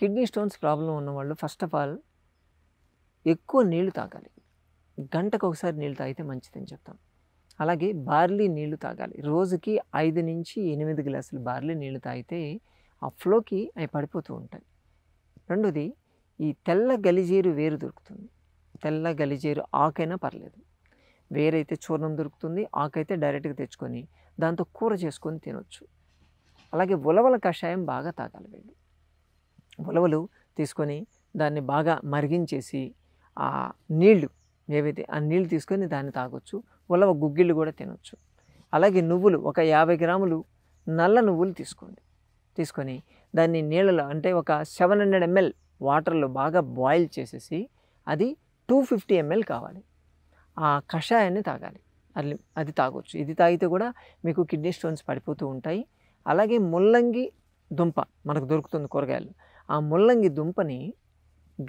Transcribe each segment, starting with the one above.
kidney stones problem ఉన్నవాళ్ళు first of all ఎక్కువ నీళ్లు తాగాలి గంటకు ఒకసారి నీళ్ళు తాగితే మంచిదని చెప్తాం అలాగే బార్లీ నీళ్లు తాగాలి రోజుకి ఐదు నుంచి ఎనిమిది గ్లాసులు బార్లీ నీళ్లు తాగితే ఆ ఫ్లోకి అవి పడిపోతూ ఉంటాయి రెండోది ఈ తెల్ల గలిజేరు వేరు దొరుకుతుంది తెల్ల గలిజేరు ఆకైనా పర్లేదు వేరైతే చూర్ణం దొరుకుతుంది ఆకైతే డైరెక్ట్గా తెచ్చుకొని దాంతో కూర చేసుకొని తినొచ్చు అలాగే ఉలవల కషాయం బాగా తాగాలి వీళ్ళు ఉలవలు తీసుకొని దాన్ని బాగా మరిగించేసి ఆ నీళ్లు ఏవైతే ఆ నీళ్లు తీసుకొని దాన్ని తాగొచ్చు ఉలవ గుగ్గిళ్ళు కూడా తినొచ్చు అలాగే నువ్వులు ఒక యాభై గ్రాములు నల్ల నువ్వులు తీసుకోండి తీసుకొని దాన్ని నీళ్ళలో అంటే ఒక సెవెన్ హండ్రెడ్ ఎంఎల్ వాటర్లో బాగా బాయిల్ చేసేసి అది టూ ఫిఫ్టీ ఎంఎల్ కావాలి ఆ కషాయాన్ని తాగాలి అది అది తాగొచ్చు ఇది తాగితే కూడా మీకు కిడ్నీ స్టోన్స్ పడిపోతూ ఉంటాయి అలాగే ముల్లంగి దుంప మనకు దొరుకుతుంది కూరగాయలు ఆ ముల్లంగి దుంపని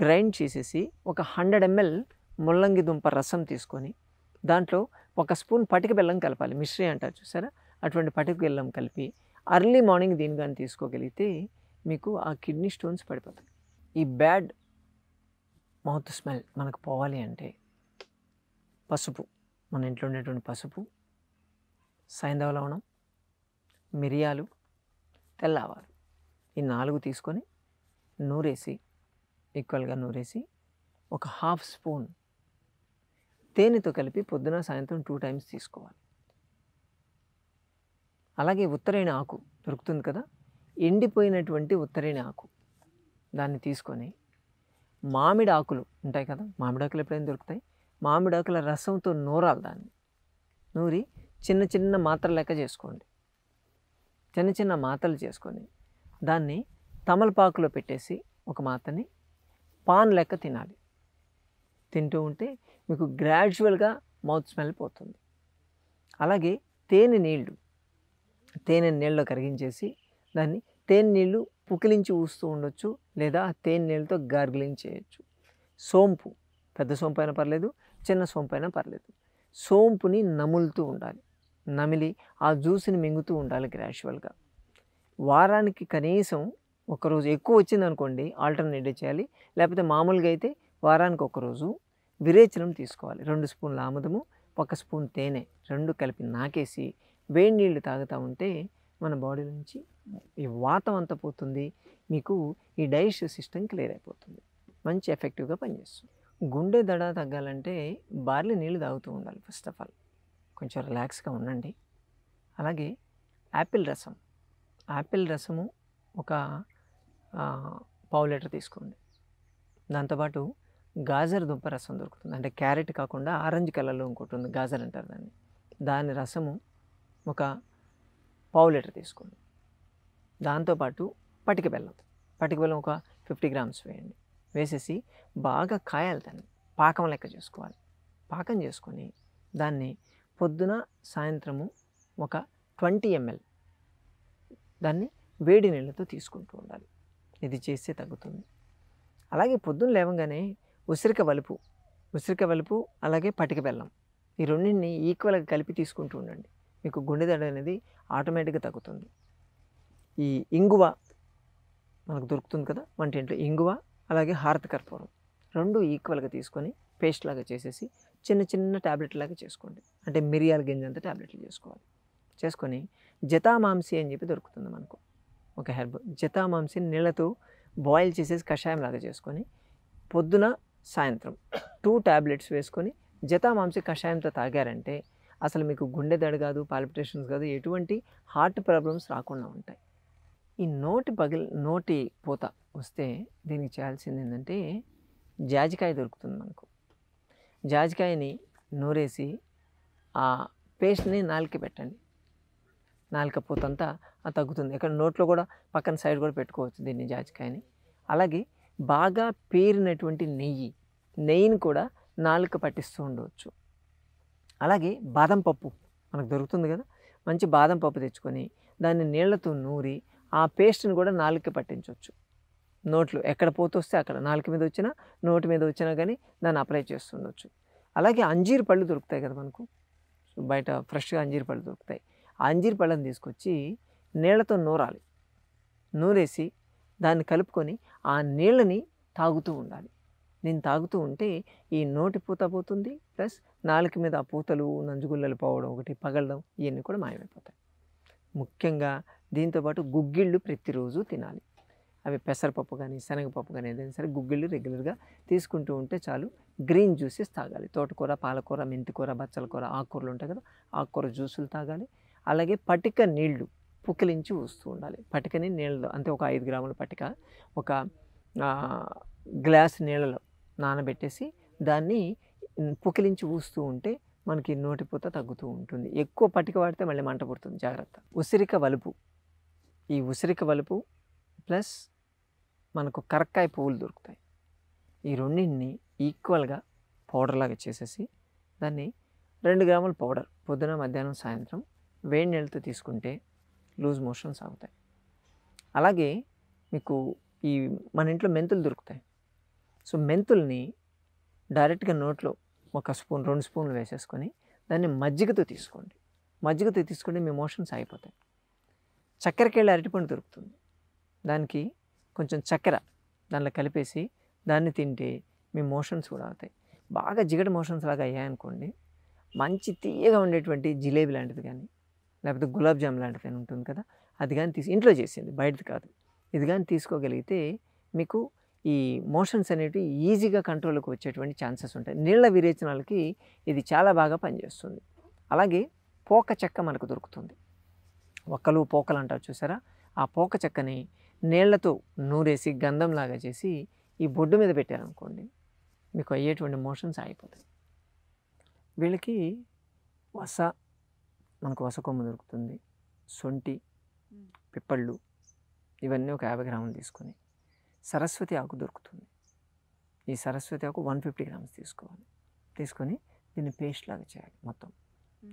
గ్రైండ్ చేసేసి ఒక హండ్రెడ్ ఎంఎల్ ముల్లంగి దుంప రసం తీసుకొని దాంట్లో ఒక స్పూన్ పటిక బెల్లం కలపాలి మిశ్రీ అంటారు చూసారా అటువంటి పటిక బెల్లం కలిపి అర్లీ మార్నింగ్ దీని కానీ తీసుకోగలిగితే మీకు ఆ కిడ్నీ స్టోన్స్ పడిపోతాయి ఈ బ్యాడ్ మౌత్ స్మెల్ మనకు పోవాలి అంటే పసుపు మన ఇంట్లో ఉండేటువంటి పసుపు సైంధవ లవణం మిరియాలు తెల్ల ఈ నాలుగు తీసుకొని నూరేసి ఈక్వల్గా నూరేసి ఒక హాఫ్ స్పూన్ తేనెతో కలిపి పొద్దున సాయంత్రం టూ టైమ్స్ తీసుకోవాలి అలాగే ఉత్తరైన ఆకు దొరుకుతుంది కదా ఎండిపోయినటువంటి ఉత్తరాయణ ఆకు దాన్ని తీసుకొని మామిడి ఆకులు ఉంటాయి కదా మామిడి ఆకులు ఎప్పుడైనా దొరుకుతాయి మామిడి ఆకుల రసంతో నూరాలి దాన్ని నూరి చిన్న చిన్న మాత్రలు లెక్క చేసుకోండి చిన్న చిన్న మాత్రలు చేసుకొని దాన్ని తమలపాకులో పెట్టేసి ఒక మాతని పాన్ లెక్క తినాలి తింటూ ఉంటే మీకు గ్రాడ్యువల్గా మౌత్ స్మెల్ పోతుంది అలాగే తేనె నీళ్లు తేనె నీళ్ళలో కరిగించేసి దాన్ని తేనె నీళ్ళు పుకిలించి ఊస్తూ ఉండొచ్చు లేదా తేనె నీళ్ళతో గార్గిలింగ్ చేయొచ్చు సోంపు పెద్ద సోంపు అయినా పర్లేదు చిన్న సోంపు అయినా పర్లేదు సోంపుని నములుతూ ఉండాలి నమిలి ఆ జ్యూస్ని మింగుతూ ఉండాలి గ్రాడ్యువల్గా వారానికి కనీసం ఒకరోజు ఎక్కువ వచ్చింది అనుకోండి ఆల్టర్నేట్ చేయాలి లేకపోతే మామూలుగా అయితే వారానికి ఒకరోజు విరేచనం తీసుకోవాలి రెండు స్పూన్ల ఆముదము ఒక స్పూన్ తేనె రెండు కలిపి నాకేసి వేడి నీళ్ళు తాగుతూ ఉంటే మన బాడీ నుంచి ఈ వాతం అంతా పోతుంది మీకు ఈ డైజెస్టివ్ సిస్టమ్ క్లియర్ అయిపోతుంది మంచి ఎఫెక్టివ్గా పనిచేస్తుంది గుండె దడ తగ్గాలంటే బార్లీ నీళ్ళు తాగుతూ ఉండాలి ఫస్ట్ ఆఫ్ ఆల్ కొంచెం రిలాక్స్గా ఉండండి అలాగే యాపిల్ రసం యాపిల్ రసము ఒక పావు లీటర్ తీసుకోండి దాంతోపాటు గాజర్ దుంప రసం దొరుకుతుంది అంటే క్యారెట్ కాకుండా ఆరెంజ్ కలర్లో ఇంకోటి ఉంది గాజర్ అంటారు దాన్ని దాని రసము ఒక పావు లీటర్ తీసుకోండి దాంతోపాటు పటిక బెల్లం పటిక బెల్లం ఒక ఫిఫ్టీ గ్రామ్స్ వేయండి వేసేసి బాగా కాయాలి దాన్ని పాకం లెక్క చేసుకోవాలి పాకం చేసుకొని దాన్ని పొద్దున సాయంత్రము ఒక ట్వంటీ ఎంఎల్ దాన్ని వేడి నీళ్ళతో తీసుకుంటూ ఉండాలి ఇది చేస్తే తగ్గుతుంది అలాగే పొద్దున్న లేవగానే ఉసిరిక వలుపు ఉసిరిక వలుపు అలాగే పటిక బెల్లం ఈ రెండింటిని ఈక్వల్గా కలిపి తీసుకుంటూ ఉండండి మీకు గుండెదడ అనేది ఆటోమేటిక్గా తగ్గుతుంది ఈ ఇంగువ మనకు దొరుకుతుంది కదా వంటింట్లో ఇంగువ అలాగే హారతి కర్పూరం రెండు ఈక్వల్గా తీసుకొని పేస్ట్ లాగా చేసేసి చిన్న చిన్న ట్యాబ్లెట్ లాగా చేసుకోండి అంటే మిరియాల గింజ అంతా ట్యాబ్లెట్లు చేసుకోవాలి చేసుకొని జతామాంసి అని చెప్పి దొరుకుతుంది మనకు ఒక హెర్బ్ జతామాంసిని నీళ్ళతో బాయిల్ చేసేసి కషాయం లాగా చేసుకొని పొద్దున సాయంత్రం టూ ట్యాబ్లెట్స్ వేసుకొని జతామాంసి కషాయంతో తాగారంటే అసలు మీకు గుండె దడ కాదు పాలిపిటేషన్స్ కాదు ఎటువంటి హార్ట్ ప్రాబ్లమ్స్ రాకుండా ఉంటాయి ఈ నోటి పగిల్ నోటి పూత వస్తే దీనికి చేయాల్సింది ఏంటంటే జాజికాయ దొరుకుతుంది మనకు జాజికాయని నూరేసి ఆ పేస్ట్ని నాలికి పెట్టండి నాలుక నాలుకపోతంతా తగ్గుతుంది ఇక్కడ నోట్లో కూడా పక్కన సైడ్ కూడా పెట్టుకోవచ్చు దీన్ని జాజికాయని అలాగే బాగా పేరినటువంటి నెయ్యి నెయ్యిని కూడా నాలుక పట్టిస్తూ ఉండవచ్చు అలాగే బాదం పప్పు మనకు దొరుకుతుంది కదా మంచి బాదం పప్పు తెచ్చుకొని దాన్ని నీళ్లతో నూరి ఆ పేస్ట్ని కూడా నాలుక పట్టించవచ్చు నోట్లు ఎక్కడ పోతొస్తే అక్కడ నాలుక మీద వచ్చినా నోటి మీద వచ్చినా కానీ దాన్ని అప్లై చేస్తుండొచ్చు అలాగే అంజీరు పళ్ళు దొరుకుతాయి కదా మనకు బయట ఫ్రెష్గా అంజీరు పళ్ళు దొరుకుతాయి అంజీర్ పళ్ళని తీసుకొచ్చి నీళ్లతో నూరాలి నూరేసి దాన్ని కలుపుకొని ఆ నీళ్ళని తాగుతూ ఉండాలి నేను తాగుతూ ఉంటే ఈ నోటి పూత పోతుంది ప్లస్ నాలుక మీద ఆ పూతలు నంజుగుల్లలు పోవడం ఒకటి పగలడం ఇవన్నీ కూడా మాయమైపోతాయి ముఖ్యంగా దీంతోపాటు గుగ్గిళ్ళు ప్రతిరోజు తినాలి అవి పెసరపప్పు కానీ శనగపప్పు కానీ ఏదైనా సరే గుగ్గిళ్ళు రెగ్యులర్గా తీసుకుంటూ ఉంటే చాలు గ్రీన్ జ్యూసెస్ తాగాలి తోటకూర పాలకూర మెంతికూర బచ్చల కూర ఆకుకూరలు ఉంటాయి కదా ఆకుకూర జ్యూసులు తాగాలి అలాగే పటిక నీళ్లు పుక్కిలించి వస్తూ ఉండాలి పటికని నీళ్ళలో అంటే ఒక ఐదు గ్రాముల పటిక ఒక గ్లాస్ నీళ్ళలో నానబెట్టేసి దాన్ని పుకిలించి ఊస్తూ ఉంటే మనకి నోటిపూత తగ్గుతూ ఉంటుంది ఎక్కువ పటిక వాడితే మళ్ళీ మంట పుడుతుంది జాగ్రత్త ఉసిరిక వలుపు ఈ ఉసిరిక వలుపు ప్లస్ మనకు కరక్కాయ పువ్వులు దొరుకుతాయి ఈ రెండింటిని ఈక్వల్గా పౌడర్లాగా చేసేసి దాన్ని రెండు గ్రాముల పౌడర్ పొద్దున మధ్యాహ్నం సాయంత్రం వేడి నీళ్ళతో తీసుకుంటే లూజ్ మోషన్స్ ఆగుతాయి అలాగే మీకు ఈ మన ఇంట్లో మెంతులు దొరుకుతాయి సో మెంతుల్ని డైరెక్ట్గా నోట్లో ఒక స్పూన్ రెండు స్పూన్లు వేసేసుకొని దాన్ని మజ్జిగతో తీసుకోండి మజ్జిగతో తీసుకుంటే మీ మోషన్స్ అయిపోతాయి చక్కెరకేళ్ళ అరటిపండు దొరుకుతుంది దానికి కొంచెం చక్కెర దానిలో కలిపేసి దాన్ని తింటే మీ మోషన్స్ కూడా అవుతాయి బాగా జిగట మోషన్స్ లాగా అయ్యాయనుకోండి మంచి తీయగా ఉండేటువంటి జిలేబీ లాంటిది కానీ లేకపోతే గులాబ్ జామ్ లాంటి పెన్ ఉంటుంది కదా అది కానీ తీసి ఇంట్లో చేసింది బయటది కాదు ఇది కానీ తీసుకోగలిగితే మీకు ఈ మోషన్స్ అనేటివి ఈజీగా కంట్రోల్కి వచ్చేటువంటి ఛాన్సెస్ ఉంటాయి నీళ్ల విరేచనాలకి ఇది చాలా బాగా పనిచేస్తుంది అలాగే పోక చెక్క మనకు దొరుకుతుంది ఒక్కలు పోకలు అంటారు చూసారా ఆ పోక చెక్కని నీళ్లతో నూరేసి గంధంలాగా చేసి ఈ బొడ్డు మీద పెట్టారనుకోండి మీకు అయ్యేటువంటి మోషన్స్ ఆగిపోతాయి వీళ్ళకి వస మనకు వసకొమ్మ దొరుకుతుంది సొంటి పిప్పళ్ళు ఇవన్నీ ఒక యాభై గ్రాములు తీసుకొని సరస్వతి ఆకు దొరుకుతుంది ఈ సరస్వతి ఆకు వన్ ఫిఫ్టీ గ్రామ్స్ తీసుకోవాలి తీసుకొని దీన్ని పేస్ట్ లాగా చేయాలి మొత్తం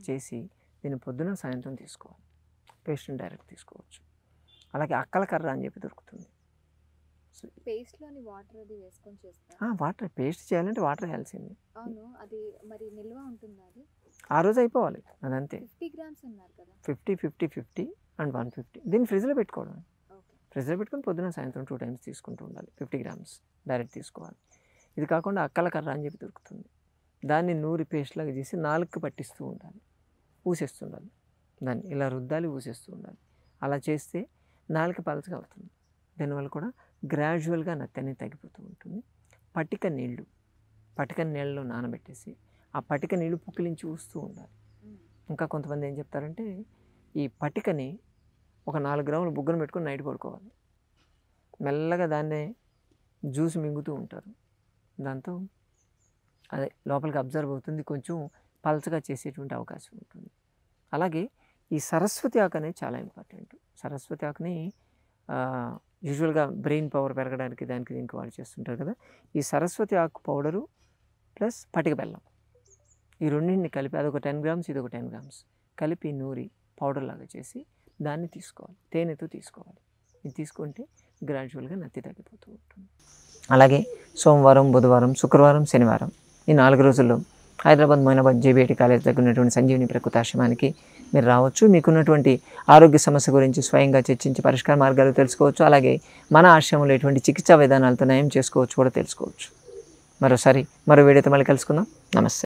చేసి దీన్ని పొద్దున సాయంత్రం తీసుకోవాలి పేస్ట్ని డైరెక్ట్ తీసుకోవచ్చు అలాగే అక్కల కర్ర అని చెప్పి దొరుకుతుంది పేస్ట్లోని వాటర్ అది వేసుకొని చేస్తాను వాటర్ పేస్ట్ చేయాలంటే వాటర్ వేయాల్సింది అవును అది మరి నిల్వ ఉంటుందా అది ఆ రోజు అయిపోవాలి అది అంతే ఫిఫ్టీ గ్రామ్స్ అన్నారు కదా fifty fifty fifty and one fifty దీన్ని ఫ్రిడ్జ్లో పెట్టుకోవడం ఫ్రిడ్జ్లో పెట్టుకొని పొద్దున సాయంత్రం టూ టైమ్స్ తీసుకుంటూ ఉండాలి ఫిఫ్టీ గ్రామ్స్ డైరెక్ట్ తీసుకోవాలి ఇది కాకుండా అక్కల కర్ర అని చెప్పి దొరుకుతుంది దాన్ని నూరి పేస్ట్లాగా చేసి నాలుగు పట్టిస్తూ ఉండాలి ఊసేస్తుండాలి దాన్ని ఇలా రుద్దాలి ఊసేస్తూ ఉండాలి అలా చేస్తే నాలుక పలచగా అవుతుంది దానివల్ల కూడా గ్రాడ్యువల్గా నత్తనే తగ్గిపోతూ ఉంటుంది పటిక నీళ్లు పటిక నీళ్ళలో నానబెట్టేసి ఆ పటిక నీళ్లు పుక్కిలించి ఊస్తూ ఉండాలి ఇంకా కొంతమంది ఏం చెప్తారంటే ఈ పటికని ఒక నాలుగు గ్రాములు బుగ్గను పెట్టుకుని నైట్ పడుకోవాలి మెల్లగా దాన్నే జ్యూస్ మింగుతూ ఉంటారు దాంతో అదే లోపలికి అబ్జర్వ్ అవుతుంది కొంచెం పల్చగా చేసేటువంటి అవకాశం ఉంటుంది అలాగే ఈ సరస్వతి ఆకు చాలా ఇంపార్టెంట్ సరస్వతి ఆకుని యూజువల్గా బ్రెయిన్ పవర్ పెరగడానికి దానికి దీనికి వాడు చేస్తుంటారు కదా ఈ సరస్వతి ఆకు పౌడరు ప్లస్ పటిక బెల్లం ఈ రెండింటిని కలిపి అదొక టెన్ గ్రామ్స్ ఇది ఒక టెన్ గ్రామ్స్ కలిపి నూరి పౌడర్ లాగా చేసి దాన్ని తీసుకోవాలి తేనెతో తీసుకోవాలి ఇది తీసుకుంటే గ్రాడ్యువల్గా నత్తి తగ్గిపోతూ ఉంటుంది అలాగే సోమవారం బుధవారం శుక్రవారం శనివారం ఈ నాలుగు రోజుల్లో హైదరాబాద్ మైనాబాద్ జేబీఐటి కాలేజ్ దగ్గర ఉన్నటువంటి సంజీవిని ప్రకృతాశ్రమానికి మీరు రావచ్చు మీకున్నటువంటి ఆరోగ్య సమస్య గురించి స్వయంగా చర్చించి పరిష్కార మార్గాలు తెలుసుకోవచ్చు అలాగే మన ఆశ్రమంలో ఎటువంటి చికిత్సా విధానాలతో నయం చేసుకోవచ్చు కూడా తెలుసుకోవచ్చు మరోసారి మరో వీడియోతో మళ్ళీ కలుసుకుందాం నమస్తే